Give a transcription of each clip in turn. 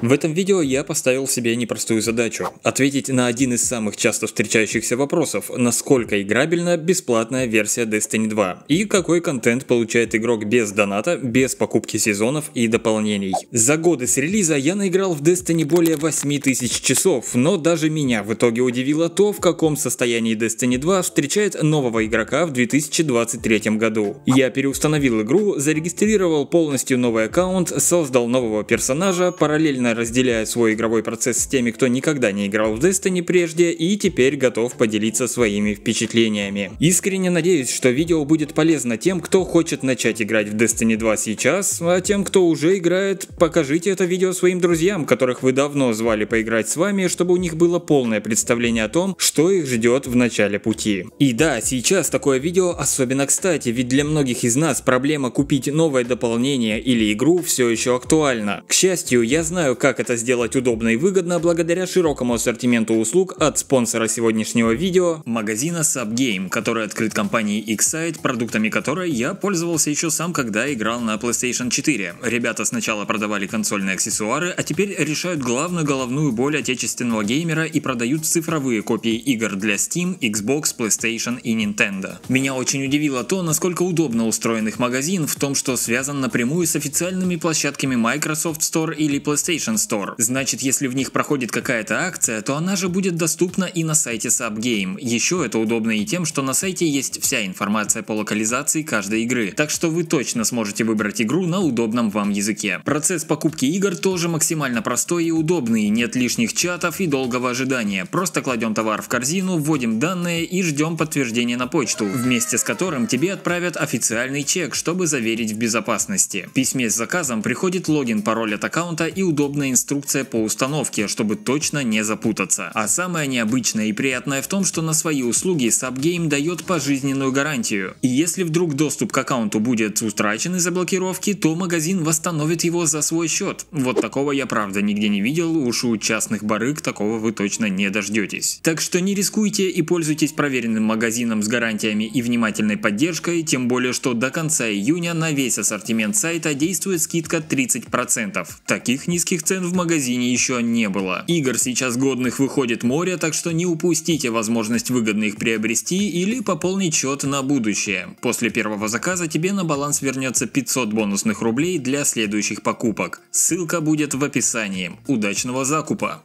В этом видео я поставил себе непростую задачу – ответить на один из самых часто встречающихся вопросов, насколько играбельна бесплатная версия Destiny 2 и какой контент получает игрок без доната, без покупки сезонов и дополнений. За годы с релиза я наиграл в Destiny более 8000 часов, но даже меня в итоге удивило то, в каком состоянии Destiny 2 встречает нового игрока в 2023 году. Я переустановил игру, зарегистрировал полностью новый аккаунт, создал нового персонажа, параллельно активно разделяет свой игровой процесс с теми, кто никогда не играл в Destiny прежде и теперь готов поделиться своими впечатлениями. Искренне надеюсь, что видео будет полезно тем, кто хочет начать играть в Destiny 2 сейчас, а тем, кто уже играет, покажите это видео своим друзьям, которых вы давно звали поиграть с вами, чтобы у них было полное представление о том, что их ждет в начале пути. И да, сейчас такое видео особенно кстати, ведь для многих из нас проблема купить новое дополнение или игру все еще актуальна. К счастью, я знаю, как это сделать удобно и выгодно благодаря широкому ассортименту услуг от спонсора сегодняшнего видео – магазина Subgame, который открыт компанией Xsite, продуктами которой я пользовался еще сам, когда играл на PlayStation 4. Ребята сначала продавали консольные аксессуары, а теперь решают главную головную боль отечественного геймера и продают цифровые копии игр для Steam, Xbox, PlayStation и Nintendo. Меня очень удивило то, насколько удобно устроен их магазин в том, что связан напрямую с официальными площадками Microsoft Store или PlayStation Action Store. Значит, если в них проходит какая-то акция, то она же будет доступна и на сайте Subgame. Еще это удобно и тем, что на сайте есть вся информация по локализации каждой игры, так что вы точно сможете выбрать игру на удобном вам языке. Процесс покупки игр тоже максимально простой и удобный, нет лишних чатов и долгого ожидания. Просто кладем товар в корзину, вводим данные и ждем подтверждения на почту, вместе с которым тебе отправят официальный чек, чтобы заверить в безопасности. В письме с заказом приходит логин, пароль от аккаунта и удобный подробная инструкция по установке, чтобы точно не запутаться. А самое необычное и приятное в том, что на свои услуги Subgame дает пожизненную гарантию. И если вдруг доступ к аккаунту будет утрачен из-за блокировки, то магазин восстановит его за свой счет. Вот такого я правда нигде не видел, уж у частных барыг такого вы точно не дождетесь. Так что не рискуйте и пользуйтесь проверенным магазином с гарантиями и внимательной поддержкой, тем более что до конца июня на весь ассортимент сайта действует скидка 30%. Таких низких цен в магазине еще не было. Игр сейчас годных выходит море, так что не упустите возможность выгодно их приобрести или пополнить счет на будущее. После первого заказа тебе на баланс вернется 500 бонусных рублей для следующих покупок. Ссылка будет в описании. Удачного закупа!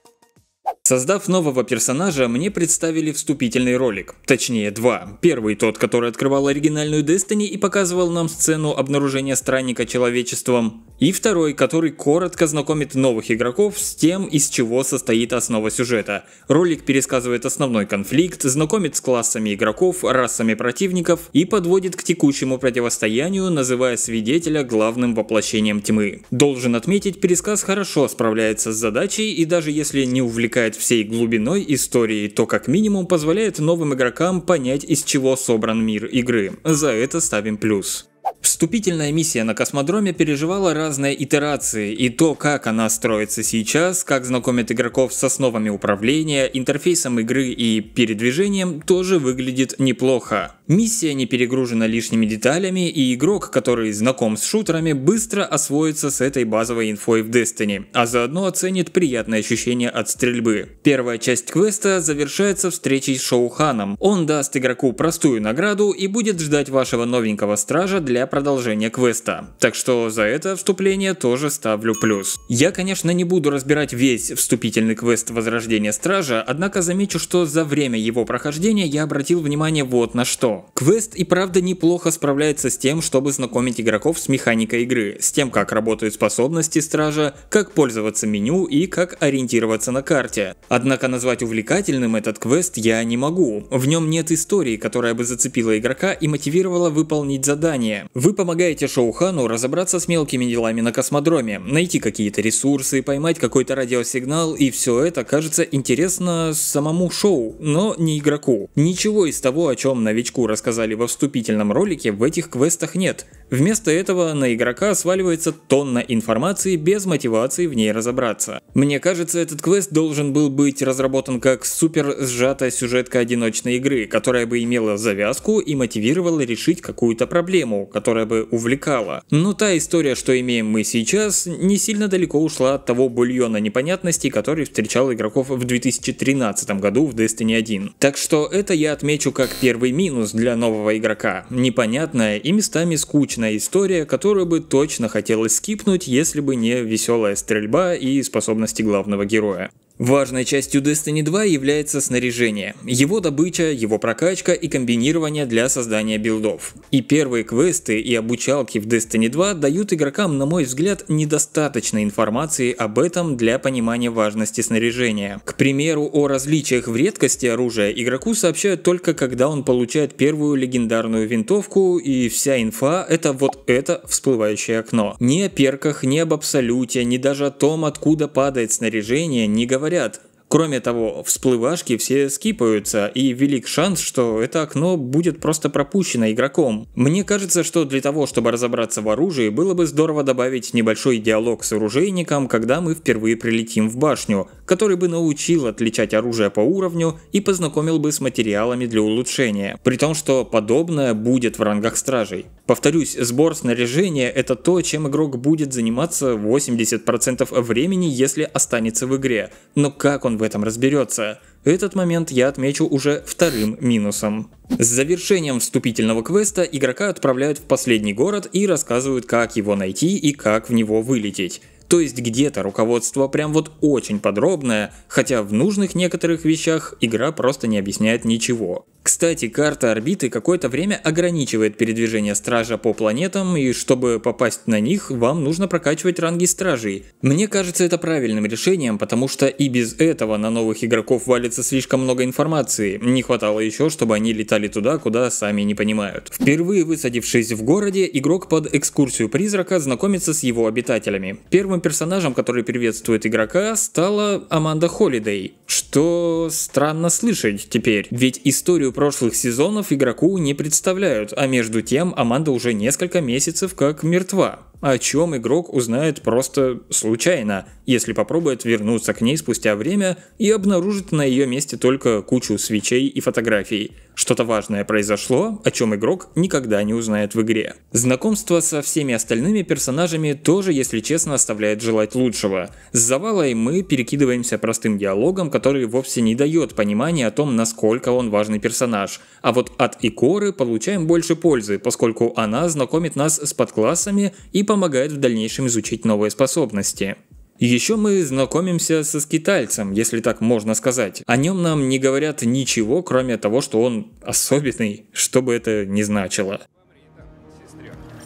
Создав нового персонажа, мне представили вступительный ролик. Точнее, два. Первый тот, который открывал оригинальную Destiny и показывал нам сцену обнаружения странника человечеством и второй, который коротко знакомит новых игроков с тем, из чего состоит основа сюжета. Ролик пересказывает основной конфликт, знакомит с классами игроков, расами противников и подводит к текущему противостоянию, называя свидетеля главным воплощением тьмы. Должен отметить, пересказ хорошо справляется с задачей и даже если не увлекает всей глубиной истории, то как минимум позволяет новым игрокам понять, из чего собран мир игры. За это ставим плюс. Вступительная миссия на космодроме переживала разные итерации, и то, как она строится сейчас, как знакомит игроков с основами управления, интерфейсом игры и передвижением, тоже выглядит неплохо. Миссия не перегружена лишними деталями, и игрок, который знаком с шутерами, быстро освоится с этой базовой инфой в Destiny, а заодно оценит приятное ощущение от стрельбы. Первая часть квеста завершается встречей с Шоуханом. Он даст игроку простую награду и будет ждать вашего новенького стража для для продолжения квеста. Так что за это вступление тоже ставлю плюс. Я, конечно, не буду разбирать весь вступительный квест Возрождения Стража, однако замечу, что за время его прохождения я обратил внимание вот на что. Квест и правда неплохо справляется с тем, чтобы знакомить игроков с механикой игры, с тем, как работают способности Стража, как пользоваться меню и как ориентироваться на карте. Однако назвать увлекательным этот квест я не могу. В нем нет истории, которая бы зацепила игрока и мотивировала выполнить задание, вы помогаете Шоухану разобраться с мелкими делами на космодроме, найти какие-то ресурсы, поймать какой-то радиосигнал, и все это кажется интересно самому шоу, но не игроку. Ничего из того, о чем новичку рассказали во вступительном ролике, в этих квестах нет. Вместо этого на игрока сваливается тонна информации без мотивации в ней разобраться. Мне кажется, этот квест должен был быть разработан как супер сжатая сюжетка одиночной игры, которая бы имела завязку и мотивировала решить какую-то проблему, которая бы увлекала. Но та история, что имеем мы сейчас, не сильно далеко ушла от того бульона непонятностей, который встречал игроков в 2013 году в Destiny 1. Так что это я отмечу как первый минус для нового игрока. Непонятная и местами скучная скучная история, которую бы точно хотелось скипнуть, если бы не веселая стрельба и способности главного героя. Важной частью Destiny 2 является снаряжение, его добыча, его прокачка и комбинирование для создания билдов. И первые квесты и обучалки в Destiny 2 дают игрокам, на мой взгляд, недостаточно информации об этом для понимания важности снаряжения. К примеру, о различиях в редкости оружия игроку сообщают только когда он получает первую легендарную винтовку и вся инфа это вот это всплывающее окно. Ни о перках, ни об абсолюте, ни даже о том, откуда падает снаряжение, не говорят говорят, Кроме того, всплывашки все скипаются, и велик шанс, что это окно будет просто пропущено игроком. Мне кажется, что для того, чтобы разобраться в оружии, было бы здорово добавить небольшой диалог с оружейником, когда мы впервые прилетим в башню, который бы научил отличать оружие по уровню и познакомил бы с материалами для улучшения. При том, что подобное будет в рангах стражей. Повторюсь, сбор снаряжения – это то, чем игрок будет заниматься 80% времени, если останется в игре. Но как он в этом разберется. Этот момент я отмечу уже вторым минусом. С завершением вступительного квеста игрока отправляют в последний город и рассказывают, как его найти и как в него вылететь. То есть где-то руководство прям вот очень подробное, хотя в нужных некоторых вещах игра просто не объясняет ничего. Кстати, карта орбиты какое-то время ограничивает передвижение стража по планетам, и чтобы попасть на них, вам нужно прокачивать ранги стражей. Мне кажется это правильным решением, потому что и без этого на новых игроков валится слишком много информации. Не хватало еще, чтобы они летали туда, куда сами не понимают. Впервые высадившись в городе, игрок под экскурсию призрака знакомится с его обитателями. Первым персонажем, который приветствует игрока, стала Аманда Холидей. Что странно слышать теперь, ведь историю прошлых сезонов игроку не представляют, а между тем Аманда уже несколько месяцев как мертва о чем игрок узнает просто случайно, если попробует вернуться к ней спустя время и обнаружит на ее месте только кучу свечей и фотографий. Что-то важное произошло, о чем игрок никогда не узнает в игре. Знакомство со всеми остальными персонажами тоже, если честно, оставляет желать лучшего. С завалой мы перекидываемся простым диалогом, который вовсе не дает понимания о том, насколько он важный персонаж. А вот от Икоры получаем больше пользы, поскольку она знакомит нас с подклассами и по помогает в дальнейшем изучить новые способности. Еще мы знакомимся со скитальцем, если так можно сказать. О нем нам не говорят ничего, кроме того, что он особенный, что бы это ни значило.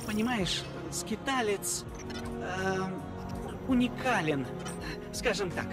Понимаешь, скиталец э, уникален, скажем так.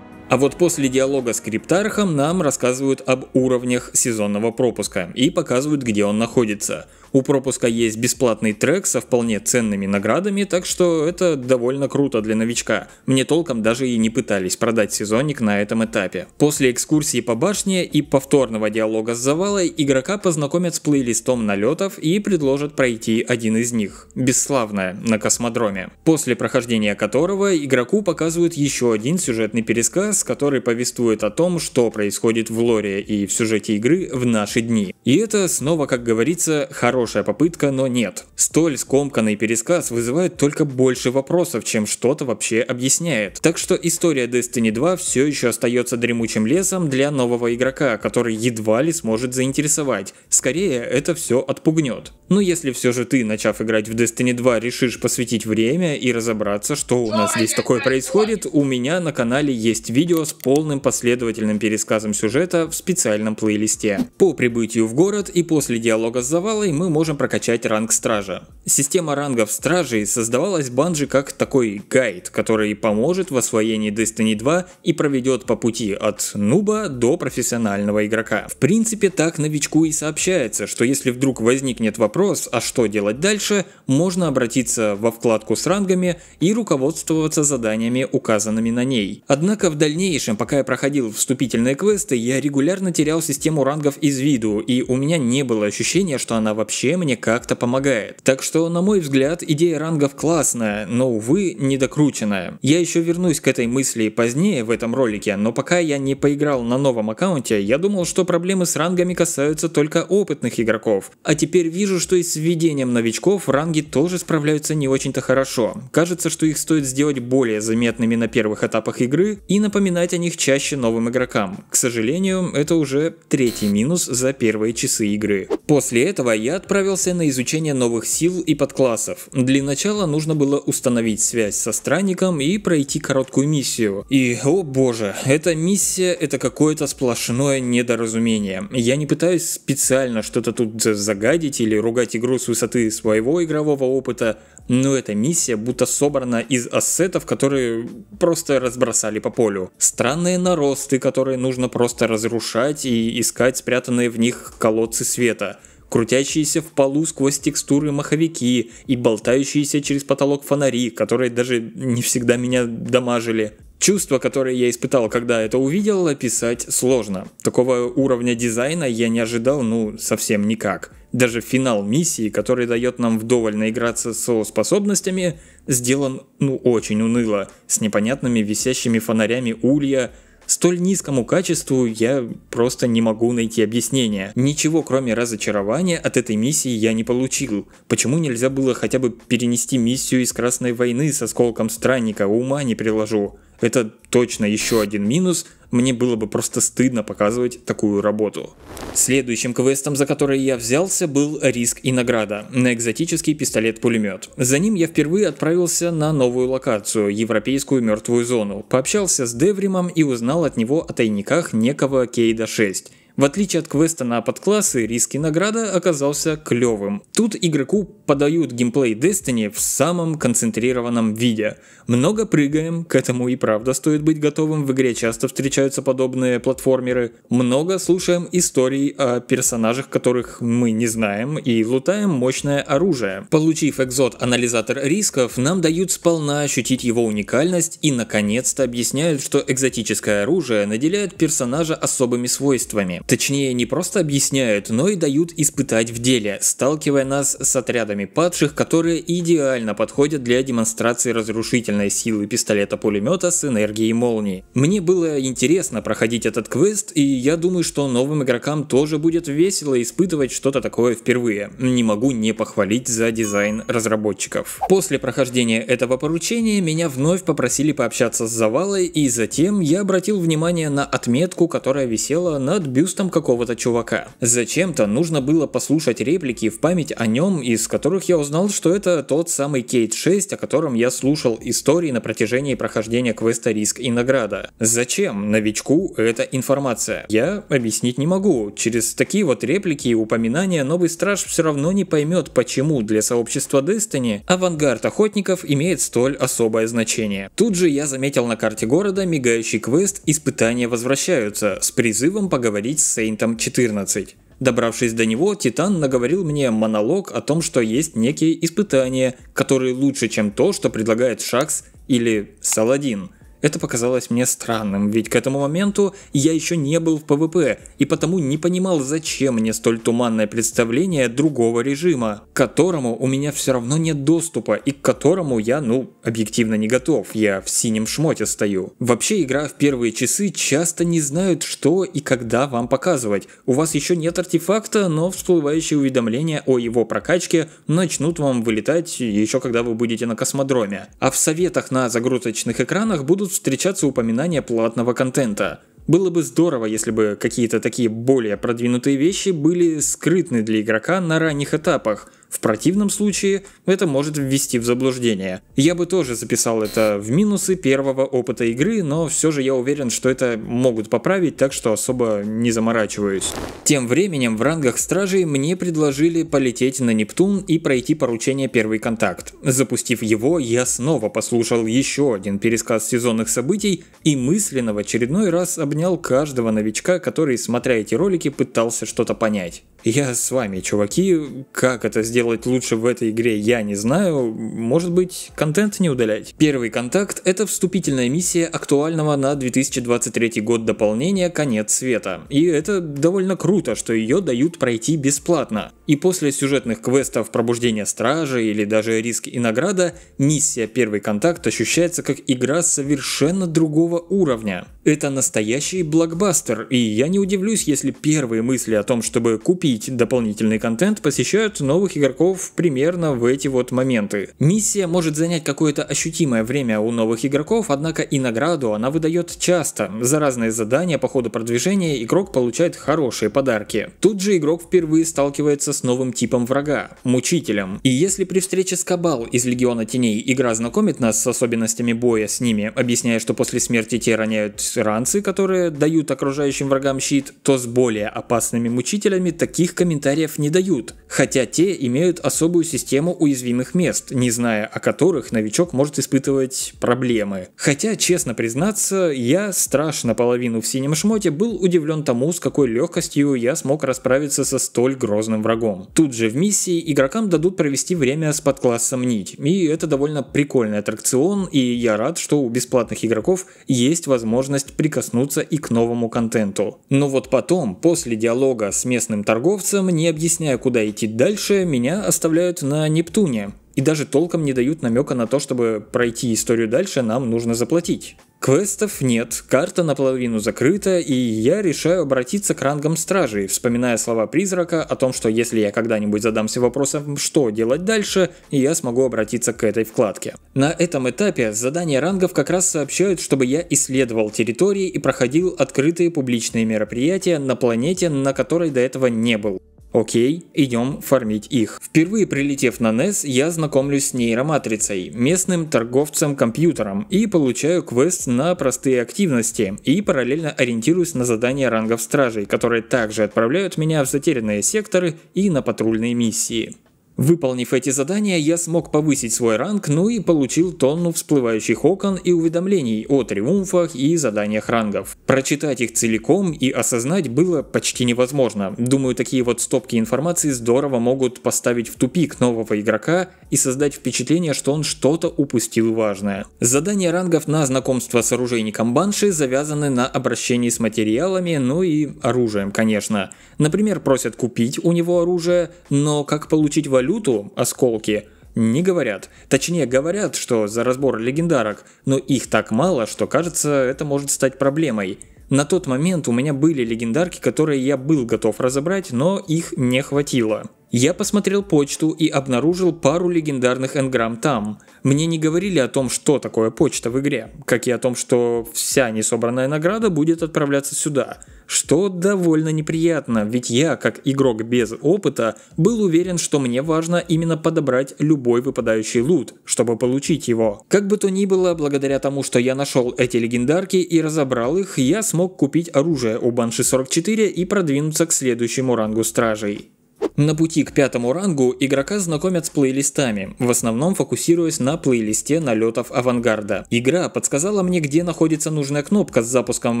А вот после диалога с криптархом нам рассказывают об уровнях сезонного пропуска и показывают, где он находится – у пропуска есть бесплатный трек со вполне ценными наградами, так что это довольно круто для новичка. Мне толком даже и не пытались продать сезонник на этом этапе. После экскурсии по башне и повторного диалога с завалой игрока познакомят с плейлистом налетов и предложат пройти один из них – «Бесславная» на космодроме, после прохождения которого игроку показывают еще один сюжетный пересказ, который повествует о том, что происходит в лоре и в сюжете игры в наши дни. И это снова, как говорится, хорошее хорошая попытка, но нет. Столь скомканный пересказ вызывает только больше вопросов, чем что-то вообще объясняет. Так что история Destiny 2 все еще остается дремучим лесом для нового игрока, который едва ли сможет заинтересовать. Скорее, это все отпугнет. Но если все же ты, начав играть в Destiny 2, решишь посвятить время и разобраться, что у нас здесь такое происходит, у меня на канале есть видео с полным последовательным пересказом сюжета в специальном плейлисте. По прибытию в город и после диалога с завалой мы можем прокачать ранг стража. Система рангов стражей создавалась Банжи как такой гайд, который поможет в освоении Destiny 2 и проведет по пути от нуба до профессионального игрока. В принципе, так новичку и сообщается, что если вдруг возникнет вопрос, а что делать дальше, можно обратиться во вкладку с рангами и руководствоваться заданиями, указанными на ней. Однако в дальнейшем, пока я проходил вступительные квесты, я регулярно терял систему рангов из виду, и у меня не было ощущения, что она вообще вообще мне как-то помогает. Так что, на мой взгляд, идея рангов классная, но, увы, недокрученная. Я еще вернусь к этой мысли позднее в этом ролике, но пока я не поиграл на новом аккаунте, я думал, что проблемы с рангами касаются только опытных игроков. А теперь вижу, что и с введением новичков ранги тоже справляются не очень-то хорошо. Кажется, что их стоит сделать более заметными на первых этапах игры и напоминать о них чаще новым игрокам. К сожалению, это уже третий минус за первые часы игры. После этого я отправился отправился на изучение новых сил и подклассов. Для начала нужно было установить связь со странником и пройти короткую миссию. И, о боже, эта миссия это какое-то сплошное недоразумение. Я не пытаюсь специально что-то тут загадить или ругать игру с высоты своего игрового опыта, но эта миссия будто собрана из ассетов, которые просто разбросали по полю. Странные наросты, которые нужно просто разрушать и искать спрятанные в них колодцы света – крутящиеся в полу сквозь текстуры маховики и болтающиеся через потолок фонари, которые даже не всегда меня дамажили. Чувство, которое я испытал, когда это увидел, описать сложно. Такого уровня дизайна я не ожидал, ну, совсем никак. Даже финал миссии, который дает нам вдоволь наиграться со способностями, сделан, ну, очень уныло, с непонятными висящими фонарями улья, Столь низкому качеству я просто не могу найти объяснения. Ничего кроме разочарования от этой миссии я не получил. Почему нельзя было хотя бы перенести миссию из Красной войны со сколком странника, ума не приложу. Это точно еще один минус. Мне было бы просто стыдно показывать такую работу. Следующим квестом, за который я взялся, был «Риск и награда» на экзотический пистолет-пулемет. За ним я впервые отправился на новую локацию, европейскую мертвую зону, пообщался с Девримом и узнал от него о тайниках некого Кейда-6. В отличие от квеста на подклассы, риски награда оказался клевым. Тут игроку подают геймплей Destiny в самом концентрированном виде. Много прыгаем, к этому и правда стоит быть готовым, в игре часто встречаются подобные платформеры. Много слушаем истории о персонажах, которых мы не знаем, и лутаем мощное оружие. Получив экзот-анализатор рисков, нам дают сполна ощутить его уникальность и наконец-то объясняют, что экзотическое оружие наделяет персонажа особыми свойствами. Точнее, не просто объясняют, но и дают испытать в деле, сталкивая нас с отрядами падших, которые идеально подходят для демонстрации разрушительной силы пистолета-пулемета с энергией молнии. Мне было интересно проходить этот квест, и я думаю, что новым игрокам тоже будет весело испытывать что-то такое впервые. Не могу не похвалить за дизайн разработчиков. После прохождения этого поручения меня вновь попросили пообщаться с завалой, и затем я обратил внимание на отметку, которая висела над бюстом бюстом какого-то чувака. Зачем-то нужно было послушать реплики в память о нем, из которых я узнал, что это тот самый Кейт 6, о котором я слушал истории на протяжении прохождения квеста «Риск и награда». Зачем новичку эта информация? Я объяснить не могу. Через такие вот реплики и упоминания новый страж все равно не поймет, почему для сообщества Destiny авангард охотников имеет столь особое значение. Тут же я заметил на карте города мигающий квест «Испытания возвращаются» с призывом поговорить с Сейнтом 14. Добравшись до него, Титан наговорил мне монолог о том, что есть некие испытания, которые лучше, чем то, что предлагает Шакс или Саладин – это показалось мне странным, ведь к этому моменту я еще не был в ПВП, и потому не понимал, зачем мне столь туманное представление другого режима, к которому у меня все равно нет доступа и к которому я, ну, объективно не готов, я в синем шмоте стою. Вообще игра в первые часы часто не знают, что и когда вам показывать. У вас еще нет артефакта, но всплывающие уведомления о его прокачке начнут вам вылетать еще когда вы будете на космодроме. А в советах на загрузочных экранах будут будут встречаться упоминания платного контента. Было бы здорово, если бы какие-то такие более продвинутые вещи были скрытны для игрока на ранних этапах – в противном случае это может ввести в заблуждение. Я бы тоже записал это в минусы первого опыта игры, но все же я уверен, что это могут поправить, так что особо не заморачиваюсь. Тем временем в рангах стражей мне предложили полететь на Нептун и пройти поручение «Первый контакт». Запустив его, я снова послушал еще один пересказ сезонных событий и мысленно в очередной раз обнял каждого новичка, который, смотря эти ролики, пытался что-то понять. Я с вами, чуваки, как это сделать? делать лучше в этой игре, я не знаю. Может быть, контент не удалять. Первый контакт — это вступительная миссия актуального на 2023 год дополнения «Конец света». И это довольно круто, что ее дают пройти бесплатно. И после сюжетных квестов «Пробуждение стражи» или даже «Риск и награда» миссия «Первый контакт» ощущается как игра совершенно другого уровня. Это настоящий блокбастер, и я не удивлюсь, если первые мысли о том, чтобы купить дополнительный контент, посещают новых игроков игроков примерно в эти вот моменты. Миссия может занять какое-то ощутимое время у новых игроков, однако и награду она выдает часто. За разные задания по ходу продвижения игрок получает хорошие подарки. Тут же игрок впервые сталкивается с новым типом врага – мучителем. И если при встрече с Кабал из Легиона Теней игра знакомит нас с особенностями боя с ними, объясняя, что после смерти те роняют ранцы, которые дают окружающим врагам щит, то с более опасными мучителями таких комментариев не дают, хотя те имеют имеют особую систему уязвимых мест, не зная о которых новичок может испытывать проблемы. Хотя, честно признаться, я страшно половину в синем шмоте был удивлен тому, с какой легкостью я смог расправиться со столь грозным врагом. Тут же в миссии игрокам дадут провести время с подклассом нить, и это довольно прикольный аттракцион, и я рад, что у бесплатных игроков есть возможность прикоснуться и к новому контенту. Но вот потом, после диалога с местным торговцем, не объясняя куда идти дальше, меня меня оставляют на Нептуне и даже толком не дают намека на то, чтобы пройти историю дальше, нам нужно заплатить. Квестов нет, карта наполовину закрыта, и я решаю обратиться к рангам стражей, вспоминая слова призрака о том, что если я когда-нибудь задамся вопросом, что делать дальше, я смогу обратиться к этой вкладке. На этом этапе задания рангов как раз сообщают, чтобы я исследовал территории и проходил открытые публичные мероприятия на планете, на которой до этого не был. Окей, идем фармить их. Впервые прилетев на NES, я знакомлюсь с нейроматрицей, местным торговцем-компьютером и получаю квест на простые активности и параллельно ориентируюсь на задания рангов стражей, которые также отправляют меня в затерянные секторы и на патрульные миссии. Выполнив эти задания, я смог повысить свой ранг, ну и получил тонну всплывающих окон и уведомлений о триумфах и заданиях рангов. Прочитать их целиком и осознать было почти невозможно. Думаю, такие вот стопки информации здорово могут поставить в тупик нового игрока и создать впечатление, что он что-то упустил важное. Задания рангов на знакомство с оружейником Банши завязаны на обращении с материалами, ну и оружием, конечно. Например, просят купить у него оружие, но как получить валюту валюту, осколки, не говорят. Точнее, говорят, что за разбор легендарок, но их так мало, что кажется, это может стать проблемой. На тот момент у меня были легендарки, которые я был готов разобрать, но их не хватило. Я посмотрел почту и обнаружил пару легендарных энграмм там. Мне не говорили о том, что такое почта в игре, как и о том, что вся несобранная награда будет отправляться сюда. Что довольно неприятно, ведь я, как игрок без опыта, был уверен, что мне важно именно подобрать любой выпадающий лут, чтобы получить его. Как бы то ни было, благодаря тому, что я нашел эти легендарки и разобрал их, я смог купить оружие у Банши 44 и продвинуться к следующему рангу стражей. На пути к пятому рангу игрока знакомят с плейлистами, в основном фокусируясь на плейлисте налетов авангарда. Игра подсказала мне, где находится нужная кнопка с запуском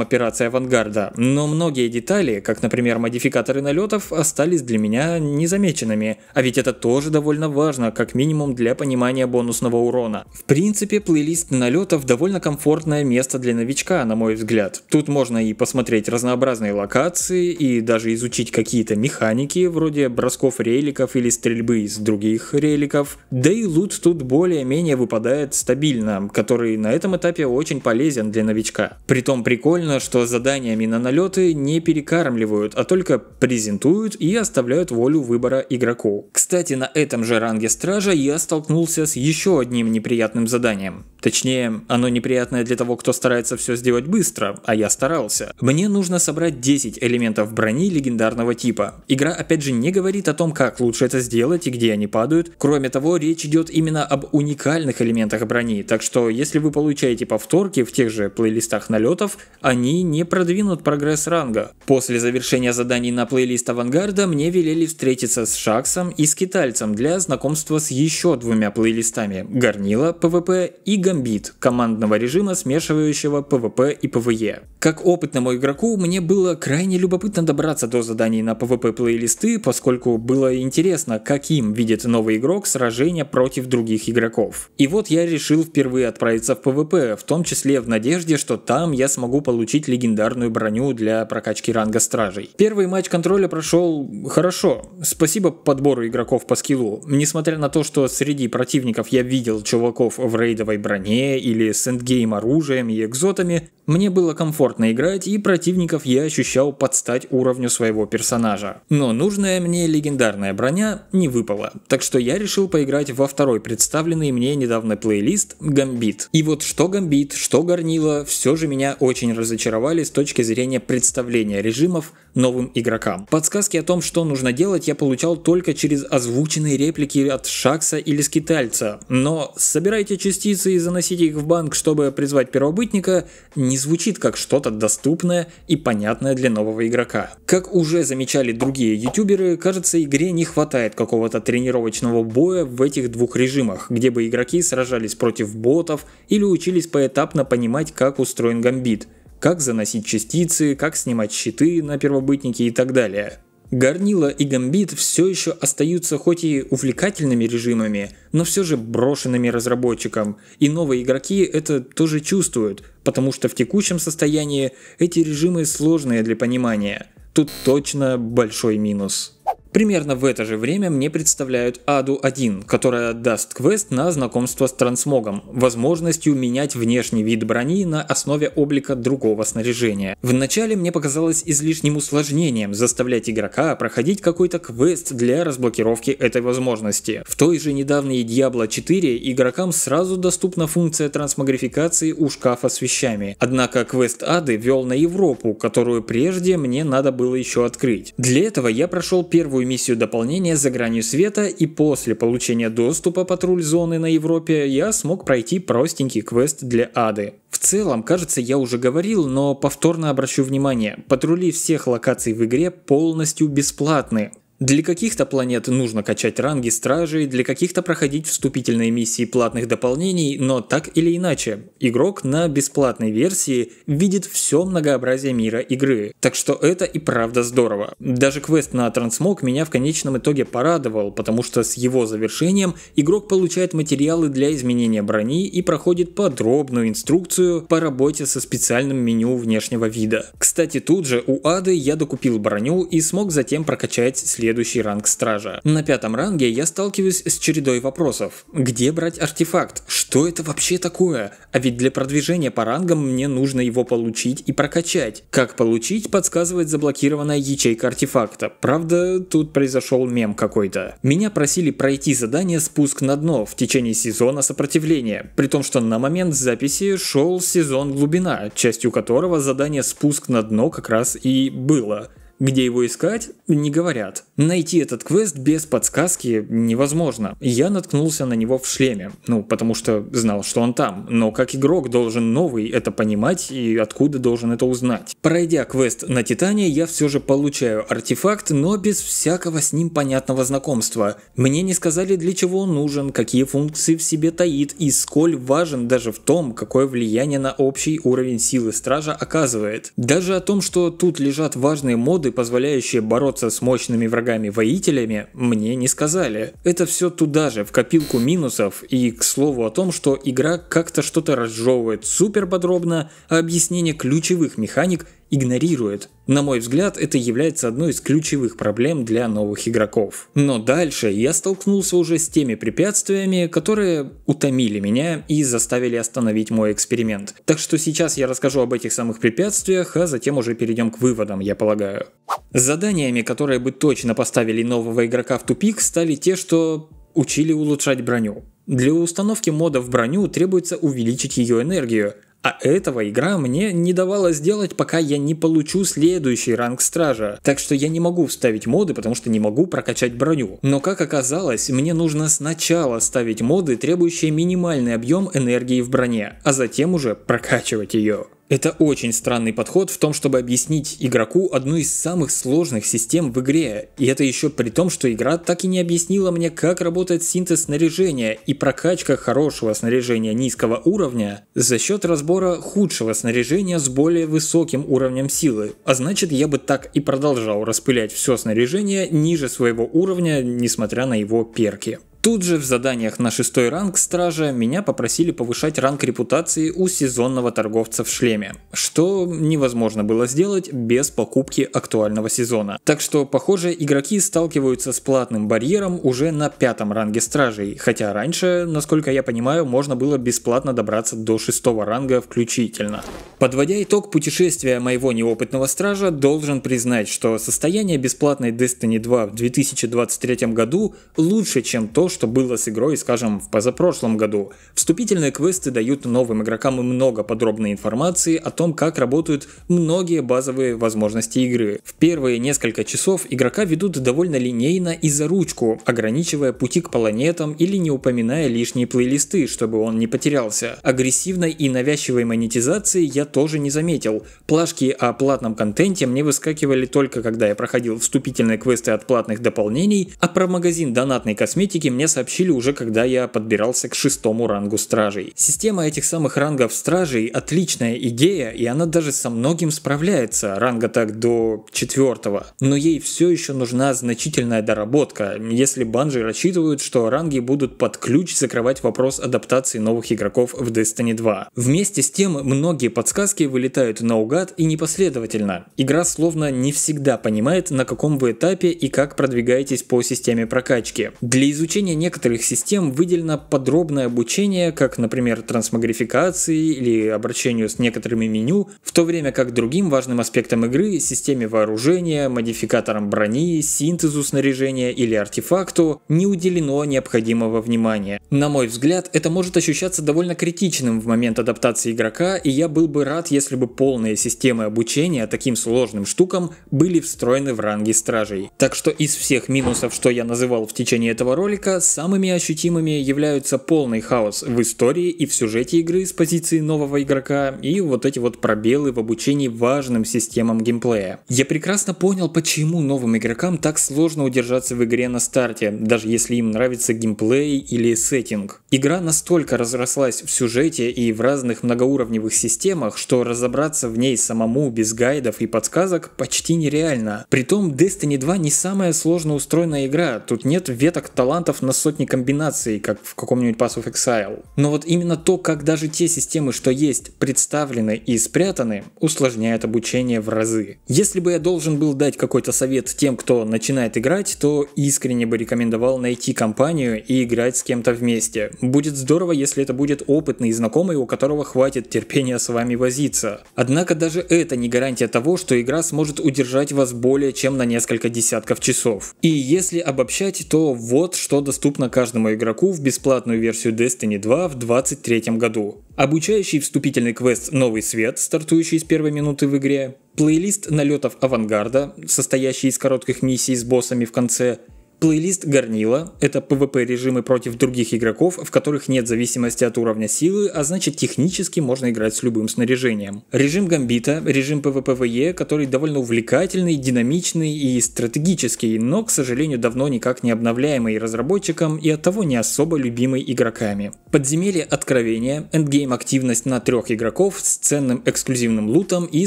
операции авангарда, но многие детали, как, например, модификаторы налетов, остались для меня незамеченными, а ведь это тоже довольно важно, как минимум для понимания бонусного урона. В принципе, плейлист налетов довольно комфортное место для новичка, на мой взгляд. Тут можно и посмотреть разнообразные локации, и даже изучить какие-то механики, вроде бросков реликов или стрельбы из других реликов. Да и лут тут более-менее выпадает стабильно, который на этом этапе очень полезен для новичка. Притом прикольно, что заданиями на налеты не перекармливают, а только презентуют и оставляют волю выбора игроку. Кстати, на этом же ранге стража я столкнулся с еще одним неприятным заданием. Точнее, оно неприятное для того, кто старается все сделать быстро, а я старался. Мне нужно собрать 10 элементов брони легендарного типа. Игра опять же не говорит о том, как лучше это сделать и где они падают. Кроме того, речь идет именно об уникальных элементах брони, так что если вы получаете повторки в тех же плейлистах налетов, они не продвинут прогресс ранга. После завершения заданий на плейлист авангарда мне велели встретиться с Шаксом и с китайцем для знакомства с еще двумя плейлистами – Горнила, ПВП и Горнила гамбит командного режима, смешивающего PvP и PvE. Как опытному игроку мне было крайне любопытно добраться до заданий на PvP плейлисты, поскольку было интересно, каким видит новый игрок сражения против других игроков. И вот я решил впервые отправиться в PvP, в том числе в надежде, что там я смогу получить легендарную броню для прокачки ранга стражей. Первый матч контроля прошел хорошо. Спасибо подбору игроков по скиллу. Несмотря на то, что среди противников я видел чуваков в рейдовой броне, броне или с эндгейм оружием и экзотами, мне было комфортно играть, и противников я ощущал под стать уровню своего персонажа. Но нужная мне легендарная броня не выпала, так что я решил поиграть во второй представленный мне недавно плейлист «Гамбит». И вот что «Гамбит», что «Горнило» все же меня очень разочаровали с точки зрения представления режимов новым игрокам. Подсказки о том, что нужно делать, я получал только через озвученные реплики от Шакса или Скитальца, но собирайте частицы из заносить их в банк, чтобы призвать первобытника, не звучит как что-то доступное и понятное для нового игрока. Как уже замечали другие ютуберы, кажется, игре не хватает какого-то тренировочного боя в этих двух режимах, где бы игроки сражались против ботов или учились поэтапно понимать, как устроен гамбит, как заносить частицы, как снимать щиты на первобытнике и так далее. Горнила и гамбит все еще остаются хоть и увлекательными режимами, но все же брошенными разработчикам, и новые игроки это тоже чувствуют, потому что в текущем состоянии эти режимы сложные для понимания. Тут точно большой минус. Примерно в это же время мне представляют Аду-1, которая даст квест на знакомство с трансмогом, возможностью менять внешний вид брони на основе облика другого снаряжения. Вначале мне показалось излишним усложнением заставлять игрока проходить какой-то квест для разблокировки этой возможности. В той же недавней Diablo 4 игрокам сразу доступна функция трансмогрификации у шкафа с вещами. Однако квест Ады вел на Европу, которую прежде мне надо было еще открыть. Для этого я прошел первый первую миссию дополнения за гранью света, и после получения доступа патруль зоны на Европе я смог пройти простенький квест для Ады. В целом, кажется, я уже говорил, но повторно обращу внимание, патрули всех локаций в игре полностью бесплатны. Для каких-то планет нужно качать ранги стражей, для каких-то проходить вступительные миссии платных дополнений, но так или иначе, игрок на бесплатной версии видит все многообразие мира игры. Так что это и правда здорово. Даже квест на трансмог меня в конечном итоге порадовал, потому что с его завершением игрок получает материалы для изменения брони и проходит подробную инструкцию по работе со специальным меню внешнего вида. Кстати, тут же у Ады я докупил броню и смог затем прокачать следующий следующий ранг стража. На пятом ранге я сталкиваюсь с чередой вопросов. Где брать артефакт? Что это вообще такое? А ведь для продвижения по рангам мне нужно его получить и прокачать. Как получить, подсказывает заблокированная ячейка артефакта. Правда, тут произошел мем какой-то. Меня просили пройти задание «Спуск на дно» в течение сезона сопротивления, при том, что на момент записи шел сезон «Глубина», частью которого задание «Спуск на дно» как раз и было где его искать, не говорят. Найти этот квест без подсказки невозможно. Я наткнулся на него в шлеме, ну, потому что знал, что он там. Но как игрок должен новый это понимать и откуда должен это узнать. Пройдя квест на Титане, я все же получаю артефакт, но без всякого с ним понятного знакомства. Мне не сказали, для чего он нужен, какие функции в себе таит и сколь важен даже в том, какое влияние на общий уровень силы стража оказывает. Даже о том, что тут лежат важные моды, позволяющие бороться с мощными врагами-воителями, мне не сказали. Это все туда же, в копилку минусов, и к слову о том, что игра как-то что-то разжевывает супер подробно, а объяснение ключевых механик игнорирует. На мой взгляд, это является одной из ключевых проблем для новых игроков. Но дальше я столкнулся уже с теми препятствиями, которые утомили меня и заставили остановить мой эксперимент. Так что сейчас я расскажу об этих самых препятствиях, а затем уже перейдем к выводам, я полагаю. Заданиями, которые бы точно поставили нового игрока в тупик, стали те, что учили улучшать броню. Для установки мода в броню требуется увеличить ее энергию, а этого игра мне не давала сделать, пока я не получу следующий ранг стража. Так что я не могу вставить моды, потому что не могу прокачать броню. Но как оказалось, мне нужно сначала ставить моды, требующие минимальный объем энергии в броне, а затем уже прокачивать ее. Это очень странный подход в том, чтобы объяснить игроку одну из самых сложных систем в игре, и это еще при том, что игра так и не объяснила мне, как работает синтез снаряжения и прокачка хорошего снаряжения низкого уровня за счет разбора худшего снаряжения с более высоким уровнем силы. А значит, я бы так и продолжал распылять все снаряжение ниже своего уровня, несмотря на его перки. Тут же в заданиях на шестой ранг стража меня попросили повышать ранг репутации у сезонного торговца в шлеме, что невозможно было сделать без покупки актуального сезона. Так что, похоже, игроки сталкиваются с платным барьером уже на пятом ранге стражей, хотя раньше, насколько я понимаю, можно было бесплатно добраться до шестого ранга включительно. Подводя итог путешествия моего неопытного стража, должен признать, что состояние бесплатной Destiny 2 в 2023 году лучше, чем то, что было с игрой, скажем, в позапрошлом году. Вступительные квесты дают новым игрокам много подробной информации о том, как работают многие базовые возможности игры. В первые несколько часов игрока ведут довольно линейно и за ручку, ограничивая пути к планетам или не упоминая лишние плейлисты, чтобы он не потерялся. Агрессивной и навязчивой монетизации я тоже не заметил. Плашки о платном контенте мне выскакивали только когда я проходил вступительные квесты от платных дополнений, а про магазин донатной косметики мне мне сообщили уже когда я подбирался к шестому рангу стражей. Система этих самых рангов стражей отличная идея, и она даже со многим справляется, ранга так до четвертого. Но ей все еще нужна значительная доработка, если банжи рассчитывают, что ранги будут под ключ закрывать вопрос адаптации новых игроков в Destiny 2. Вместе с тем, многие подсказки вылетают наугад и непоследовательно. Игра словно не всегда понимает, на каком вы этапе и как продвигаетесь по системе прокачки. Для изучения применения некоторых систем выделено подробное обучение, как, например, трансмогрификации или обращению с некоторыми меню, в то время как другим важным аспектом игры, системе вооружения, модификатором брони, синтезу снаряжения или артефакту, не уделено необходимого внимания. На мой взгляд, это может ощущаться довольно критичным в момент адаптации игрока, и я был бы рад, если бы полные системы обучения таким сложным штукам были встроены в ранги стражей. Так что из всех минусов, что я называл в течение этого ролика, самыми ощутимыми являются полный хаос в истории и в сюжете игры с позиции нового игрока и вот эти вот пробелы в обучении важным системам геймплея. Я прекрасно понял, почему новым игрокам так сложно удержаться в игре на старте, даже если им нравится геймплей или сеттинг. Игра настолько разрослась в сюжете и в разных многоуровневых системах, что разобраться в ней самому без гайдов и подсказок почти нереально. Притом Destiny 2 не самая сложно устроенная игра, тут нет веток талантов на наверное, сотни комбинаций, как в каком-нибудь Pass of Exile. Но вот именно то, как даже те системы, что есть, представлены и спрятаны, усложняет обучение в разы. Если бы я должен был дать какой-то совет тем, кто начинает играть, то искренне бы рекомендовал найти компанию и играть с кем-то вместе. Будет здорово, если это будет опытный и знакомый, у которого хватит терпения с вами возиться. Однако даже это не гарантия того, что игра сможет удержать вас более чем на несколько десятков часов. И если обобщать, то вот что достаточно доступна каждому игроку в бесплатную версию Destiny 2 в 2023 году. Обучающий вступительный квест «Новый свет», стартующий с первой минуты в игре, плейлист налетов авангарда, состоящий из коротких миссий с боссами в конце, Плейлист Горнила — это PvP режимы против других игроков, в которых нет зависимости от уровня силы, а значит технически можно играть с любым снаряжением. Режим Гамбита — режим PvPvE, который довольно увлекательный, динамичный и стратегический, но, к сожалению, давно никак не обновляемый разработчиком и оттого не особо любимый игроками. Подземелье Откровения — эндгейм-активность на трех игроков с ценным эксклюзивным лутом и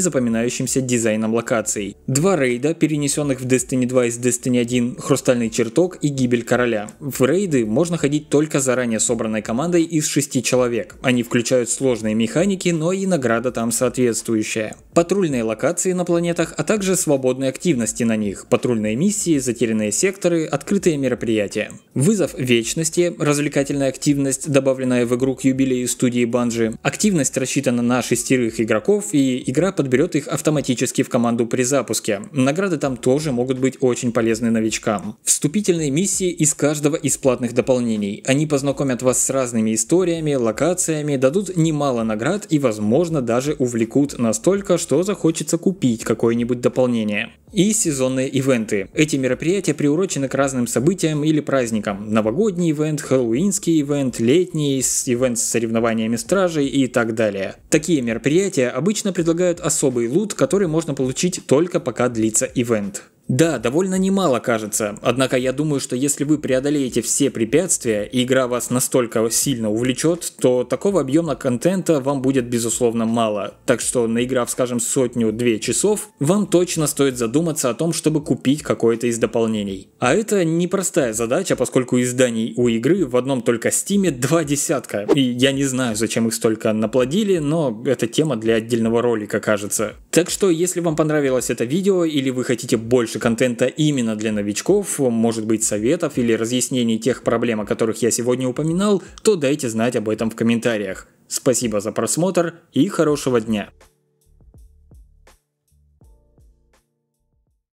запоминающимся дизайном локаций. Два рейда, перенесенных в Destiny 2 из Destiny 1 — Хрустальный червяк чертог и гибель короля. В рейды можно ходить только заранее собранной командой из 6 человек. Они включают сложные механики, но и награда там соответствующая. Патрульные локации на планетах, а также свободные активности на них, патрульные миссии, затерянные секторы, открытые мероприятия. Вызов вечности, развлекательная активность, добавленная в игру к юбилею студии Банжи. Активность рассчитана на шестерых игроков и игра подберет их автоматически в команду при запуске. Награды там тоже могут быть очень полезны новичкам. Вступить вступительные миссии из каждого из платных дополнений. Они познакомят вас с разными историями, локациями, дадут немало наград и, возможно, даже увлекут настолько, что захочется купить какое-нибудь дополнение. И сезонные ивенты. Эти мероприятия приурочены к разным событиям или праздникам. Новогодний ивент, хэллоуинский ивент, летний, ивент с соревнованиями стражей и так далее. Такие мероприятия обычно предлагают особый лут, который можно получить только пока длится ивент. Да, довольно немало кажется, однако я думаю, что если вы преодолеете все препятствия и игра вас настолько сильно увлечет, то такого объема контента вам будет безусловно мало. Так что наиграв, скажем, сотню-две часов, вам точно стоит задуматься о том, чтобы купить какое-то из дополнений. А это непростая задача, поскольку изданий у игры в одном только стиме два десятка. И я не знаю, зачем их столько наплодили, но это тема для отдельного ролика кажется. Так что если вам понравилось это видео или вы хотите больше больше контента именно для новичков, может быть советов или разъяснений тех проблем, о которых я сегодня упоминал, то дайте знать об этом в комментариях. Спасибо за просмотр и хорошего дня!